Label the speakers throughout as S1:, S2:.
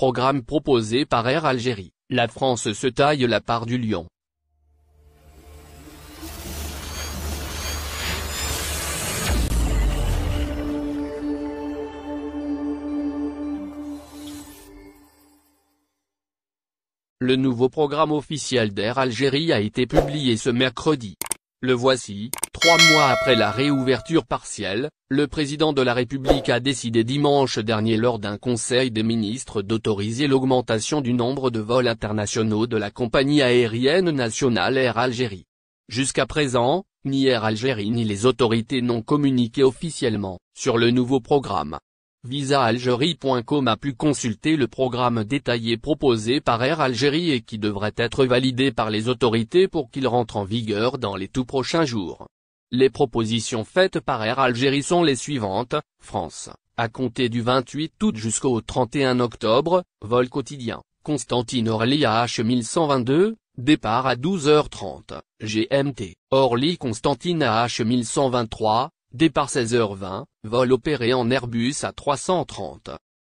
S1: programme proposé par Air Algérie, la France se taille la part du lion. Le nouveau programme officiel d'Air Algérie a été publié ce mercredi. Le voici, trois mois après la réouverture partielle, le président de la République a décidé dimanche dernier lors d'un conseil des ministres d'autoriser l'augmentation du nombre de vols internationaux de la compagnie aérienne nationale Air Algérie. Jusqu'à présent, ni Air Algérie ni les autorités n'ont communiqué officiellement, sur le nouveau programme. VisaAlgérie.com a pu consulter le programme détaillé proposé par Air Algérie et qui devrait être validé par les autorités pour qu'il rentre en vigueur dans les tout prochains jours. Les propositions faites par Air Algérie sont les suivantes, France, à compter du 28 août jusqu'au 31 octobre, vol quotidien, Constantine Orly AH 1122, départ à 12h30, GMT, Orly Constantine AH 1123, départ 16h20, vol opéré en Airbus à 330.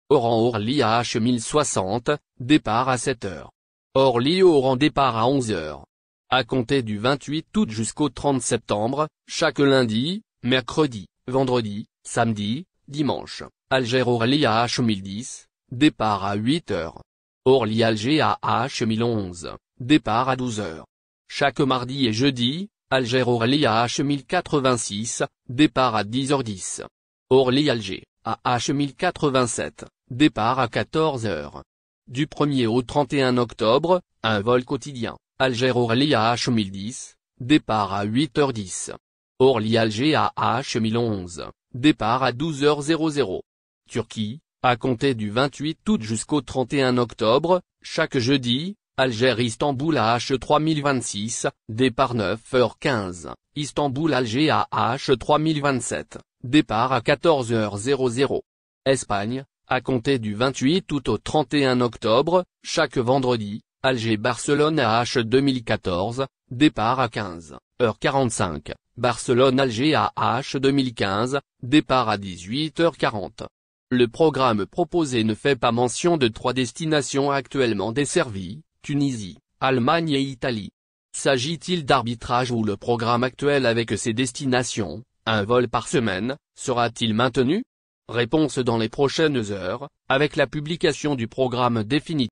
S1: Oran Orly H 1060, départ à 7h. Orly Oran départ à 11h. À compter du 28 août jusqu'au 30 septembre, chaque lundi, mercredi, vendredi, samedi, dimanche, Alger-Orly AH 1010, départ à 8h. Orly-Alger AH 1011, départ à 12h. Chaque mardi et jeudi, Alger-Orly AH 1086, départ à 10h10. Orly-Alger, AH 1087, départ à 14h. Du 1er au 31 octobre, un vol quotidien. Alger-Orly AH 1010, départ à 8h10. Orly-Alger AH 1011, départ à 12h00. Turquie, à compter du 28 août jusqu'au 31 octobre, chaque jeudi, Alger-Istanbul AH 3026, départ 9h15, Istanbul-Alger AH 3027, départ à 14h00. Espagne, à compter du 28 août au 31 octobre, chaque vendredi, Alger-Barcelone AH 2014, départ à 15h45, Barcelone-Alger AH 2015, départ à 18h40. Le programme proposé ne fait pas mention de trois destinations actuellement desservies, Tunisie, Allemagne et Italie. S'agit-il d'arbitrage ou le programme actuel avec ces destinations, un vol par semaine, sera-t-il maintenu Réponse dans les prochaines heures, avec la publication du programme définitif.